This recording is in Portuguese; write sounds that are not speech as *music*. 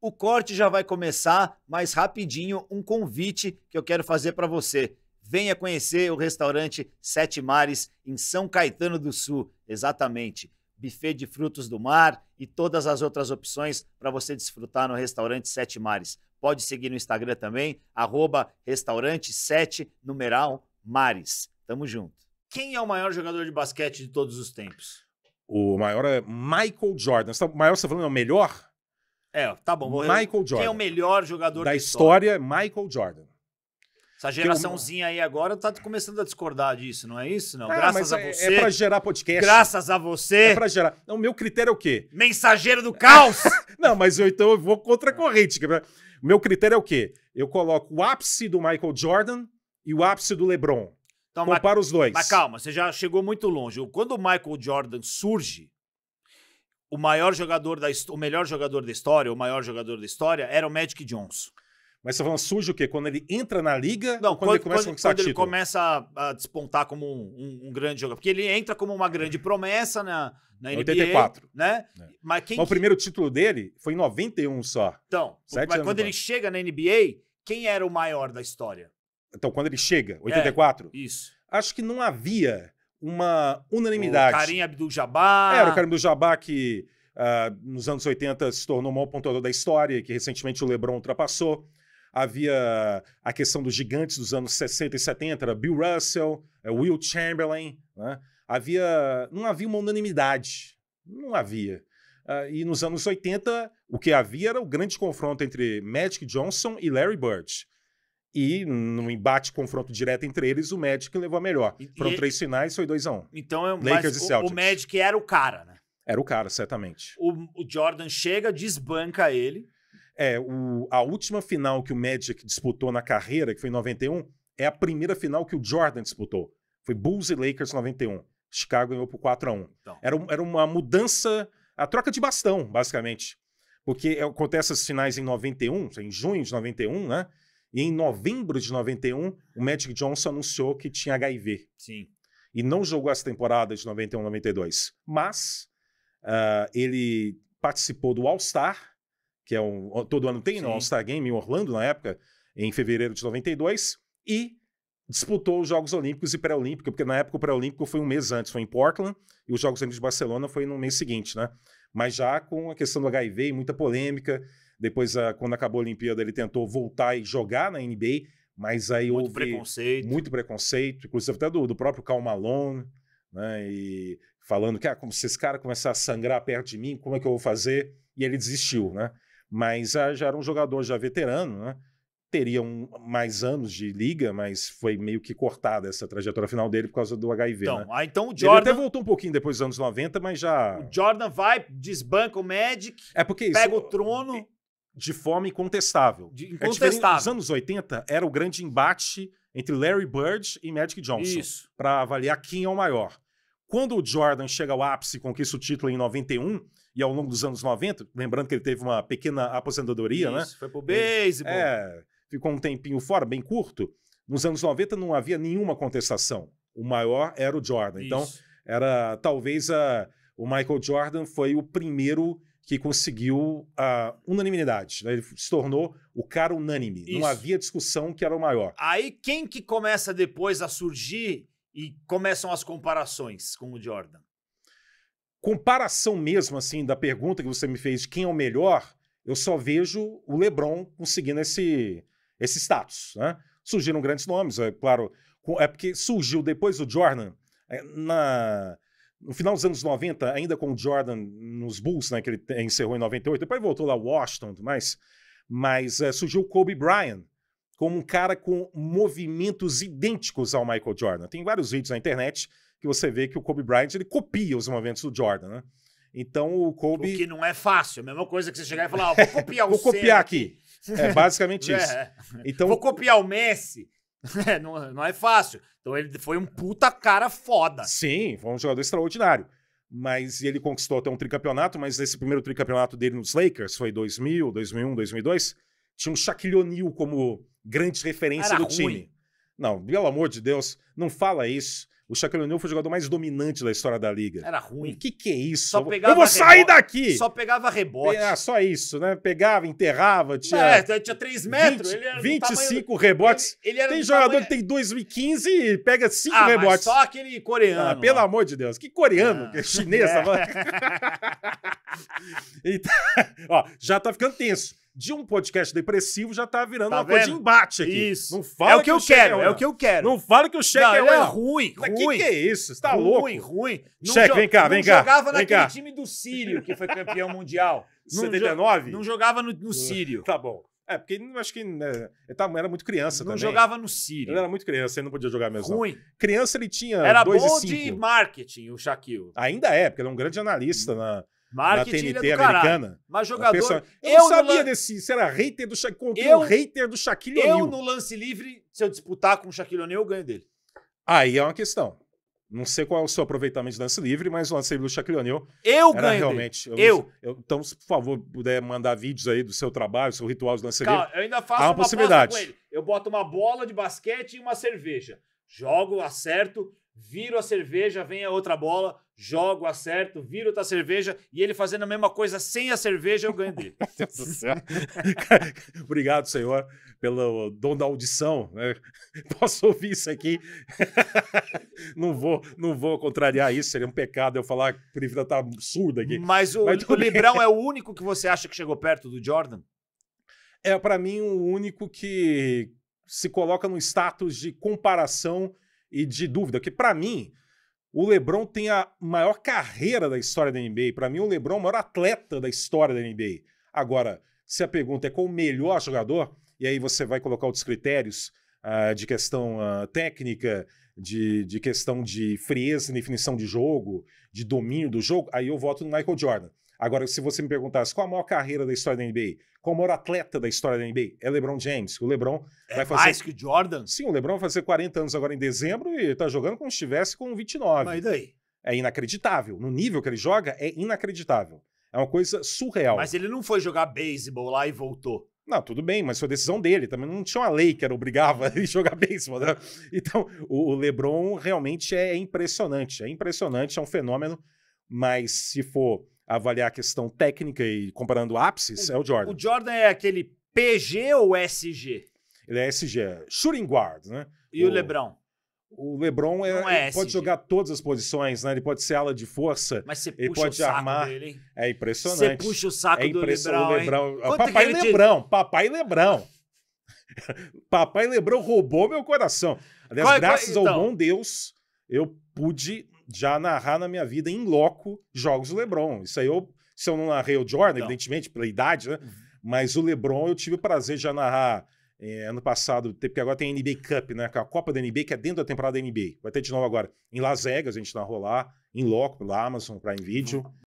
O corte já vai começar, mas rapidinho um convite que eu quero fazer para você. Venha conhecer o restaurante Sete Mares em São Caetano do Sul, exatamente. Buffet de frutos do mar e todas as outras opções para você desfrutar no restaurante Sete Mares. Pode seguir no Instagram também, arroba restaurante 7 numeral mares. Tamo junto. Quem é o maior jogador de basquete de todos os tempos? O maior é Michael Jordan. Tá, o maior você está falando é o melhor? É, tá bom. Vou... Michael Jordan. Quem é o melhor jogador da, da história? história? Michael Jordan. Essa geraçãozinha aí agora tá começando a discordar disso, não é isso? Não, é, graças a é, é você. É pra gerar podcast. Graças a você. É pra gerar. O meu critério é o quê? Mensageiro do caos! *laughs* não, mas eu então eu vou contra a corrente. O meu critério é o quê? Eu coloco o ápice do Michael Jordan e o ápice do LeBron. Então, Comparo os dois. Mas calma, você já chegou muito longe. Quando o Michael Jordan surge, o maior jogador da o melhor jogador da história, o maior jogador da história era o Magic Johnson. Mas você falou tá falando sujo o quê? Quando ele entra na liga Não, quando, quando, ele começa quando, a conquistar quando ele começa a despontar como um, um, um, grande jogador. Porque ele entra como uma grande promessa na, na 84. NBA. 84. Né? É. Mas, quem mas o primeiro título dele foi em 91 só. Então, mas quando ele chega na NBA, quem era o maior da história? Então, quando ele chega, 84? É, isso. Acho que não havia uma unanimidade. É, o Karim Abdul-Jabbar. Era o Karim Abdul-Jabbar que uh, nos anos 80 se tornou o maior pontuador da história, que recentemente o LeBron ultrapassou. Havia a questão dos gigantes dos anos 60 e 70, era Bill Russell, eh, Will Chamberlain. Né? Havia, não havia uma unanimidade, não havia. Uh, e nos anos 80, o que havia era o grande confronto entre Magic Johnson e Larry Bird. E no embate, confronto direto entre eles, o Magic levou a melhor. Foram e... três finais, foi 2 a 1 um. Então, é um, Lakers e Celtics. o, o Magic era o cara, né? Era o cara, certamente. O, o Jordan chega, desbanca ele. É, o, a última final que o Magic disputou na carreira, que foi em 91, é a primeira final que o Jordan disputou. Foi Bulls e Lakers 91. Chicago ganhou por 4 a 1 então. era, era uma mudança, a troca de bastão, basicamente. Porque acontece as finais em 91, em junho de 91, né? E em novembro de 91, o Magic Johnson anunciou que tinha HIV. Sim. E não jogou essa temporada de 91, 92. Mas uh, ele participou do All-Star, que é um. Todo ano tem, no né, All-Star Game em Orlando, na época, em fevereiro de 92. E disputou os Jogos Olímpicos e pré olímpicos porque na época o Pré-Olímpico foi um mês antes, foi em Portland, e os Jogos Olímpicos de Barcelona foi no mês seguinte, né? mas já com a questão do HIV e muita polêmica. Depois, ah, quando acabou a Olimpíada, ele tentou voltar e jogar na NBA, mas aí muito houve preconceito. muito preconceito, inclusive até do, do próprio Cal Malone, né? E falando que ah, como se esse cara começar a sangrar perto de mim, como é que eu vou fazer? E ele desistiu, né? Mas ah, já era um jogador já veterano, né? teria um, mais anos de liga, mas foi meio que cortada essa trajetória final dele por causa do HIV. Então, né? ah, então o Jordan. Ele até voltou um pouquinho depois dos anos 90, mas já. O Jordan vai, desbanca o Magic, é porque isso pega o trono. De forma incontestável. De, é incontestável. É Nos anos 80 era o grande embate entre Larry Bird e Magic Johnson para avaliar quem é o maior. Quando o Jordan chega ao ápice, conquista o título em 91, e ao longo dos anos 90, lembrando que ele teve uma pequena aposentadoria, né? Isso, né? Foi pro beisebol. É, ficou um tempinho fora, bem curto. Nos anos 90 não havia nenhuma contestação. O maior era o Jordan. Então, Isso. Então, era talvez a, o Michael Jordan foi o primeiro que conseguiu a unanimidade. Né? Ele se tornou o cara unânime. Isso. Não havia discussão que era o maior. Aí quem que começa depois a surgir e começam as comparações com o Jordan? Comparação mesmo, assim, da pergunta que você me fez, de quem é o melhor, eu só vejo o LeBron conseguindo esse, esse status. Né? Surgiram grandes nomes, é claro. É porque surgiu depois o Jordan, é, na, no final dos anos 90, ainda com o Jordan nos Bulls, né, que ele encerrou em 98, depois voltou lá Washington e tudo mais, mas é, surgiu o Kobe Bryant como um cara com movimentos idênticos ao Michael Jordan. Tem vários vídeos na internet que você vê que o Kobe Bryant ele copia os movimentos do Jordan, né? Então o Kobe. O que não é fácil, é a mesma coisa que você chegar e falar, oh, vou *laughs* copiar o Vou copiar aqui. É basicamente *laughs* é. isso. É. Então, Vou copiar o Messi. *laughs* É, não, não é fácil. Então ele foi um puta cara foda. Sim, foi um jogador extraordinário. Mas ele conquistou até um tricampeonato, mas esse primeiro tricampeonato dele nos Lakers foi 2000, 2001, 2002. Tinha um Shaquille O'Neal como grande referência Era do ruim. time. Não, pelo amor de Deus, não fala isso. O Shaquille O'Neal foi o jogador mais dominante da história da liga. Era ruim. O que, que é isso? Só pegava eu vou sair rebote. daqui! Só pegava rebote. Ah, só isso, né? Pegava, enterrava, tinha. É, tinha 3 metros. 20, ele era 25 rebotes. Ele, ele tem jogador tamanho... que tem 2015 e pega 5 ah, rebotes. só aquele coreano. Ah, pelo amor de Deus. Que coreano? Ah. Chinês, *laughs* é. Tá *laughs* então, *laughs* ó, já tá ficando tenso de um podcast depressivo já tá virando tá uma vendo? coisa de embate aqui. Isso. Não fala é o que, que eu é quero, é, é, o que eu quero. Não fala que o cheque é, é ruim, ruim. O que, que, é isso? Você tá ruim, louco? Ruim, ruim. Cheque, vem cá, vem cá. Não jogava vem naquele cá. time do Sírio, que foi campeão mundial. *laughs* Não 79? Não jogava no, no Sírio. Tá bom. É, porque acho que né, ele tá, era muito criança não também. Não jogava no Sírio. Ele era muito criança, ele não podia jogar mesmo. Ruim. Não. Criança ele tinha Era dois bom de marketing, o Shaquille. Ainda é, porque ele é um grande analista hum. na Marketing na TNT é americana. Mas jogador. Pessoa, eu, eu não sabia lan... desse. Se era hater do Shaquille O'Neal. Eu, hater do Shaquille O'Neal. Eu, no lance livre, se eu disputar com o Shaquille O'Neal, eu ganho dele. Aí é uma questão. Não sei qual é o seu aproveitamento de lance livre, mas o lance livre do Shaquille O'Neal. Eu era ganho. Realmente. Eu, eu. eu, Então, se por favor, puder mandar vídeos aí do seu trabalho, seu ritual de lance Calma, livre. Eu ainda faço uma, uma possibilidade. com ele. Eu boto uma bola de basquete e uma cerveja. Jogo, acerto viro a cerveja, vem a outra bola, jogo, acerto, viro outra cerveja e ele fazendo a mesma coisa sem a cerveja, eu ganho dele. *laughs* *laughs* Obrigado, senhor, pelo dom da audição. Né? *laughs* Posso ouvir isso aqui? não, vou, não vou contrariar isso, seria um pecado eu falar que o Livra tá absurdo aqui. Mas o, Mas o é o único que você acha que chegou perto do Jordan? É, para mim, o único que se coloca no status de comparação e de dúvida, que para mim o LeBron tem a maior carreira da história da NBA. Para mim o LeBron é o maior atleta da história da NBA. Agora, se a pergunta é qual o melhor jogador, e aí você vai colocar outros critérios uh, de questão uh, técnica, de, de questão de frieza, definição de jogo, de domínio do jogo, aí eu voto no Michael Jordan. Agora, se você me perguntasse qual a maior carreira da história da NBA, qual o maior atleta da história da NBA, é LeBron James. O LeBron é vai fazer. Mais que Jordan? Sim, o LeBron vai fazer 40 anos agora em dezembro e tá jogando como se estivesse com 29. Mas e daí? É inacreditável. No nível que ele joga, é inacreditável. É uma coisa surreal. Mas ele não foi jogar beisebol lá e voltou. Não, tudo bem, mas foi decisão dele também. Não tinha uma lei que era obrigava ele a *laughs* jogar beisebol. Né? Então, o, o, LeBron realmente é impressionante. É impressionante, é um fenômeno. Mas se for avaliar a questão técnica e comparando ápices, o, é o Jordan. O Jordan é aquele PG ou SG? Ele é SG, é shooting guard, né? E o, o LeBron? o LeBron é, é pode jogar todas as posições, né? Ele pode ser ala de força, Mas você ele pode o saco armar. Dele, hein? É impressionante. Você puxa o saco é impressionante. do ah, Lebrão, Papai Lebrão, te... *laughs* papai Lebrão. papai LeBron roubou meu coração. Aliás, qual, é, é, graças qual, então... ao bom Deus, eu pude já narrar na minha vida em loco jogos do Lebron. Isso aí eu, se eu não narrei o Jordan, então. evidentemente, pela idade, né? Uhum. Mas o Lebron eu tive o prazer de já narrar é, ano passado, porque agora tem a NBA Cup, né? Que é a Copa da NBA, que é dentro da temporada da NBA. Vai ter de novo agora em Las Vegas, a gente vai tá rolar em Loco, pela Amazon, Prime Video.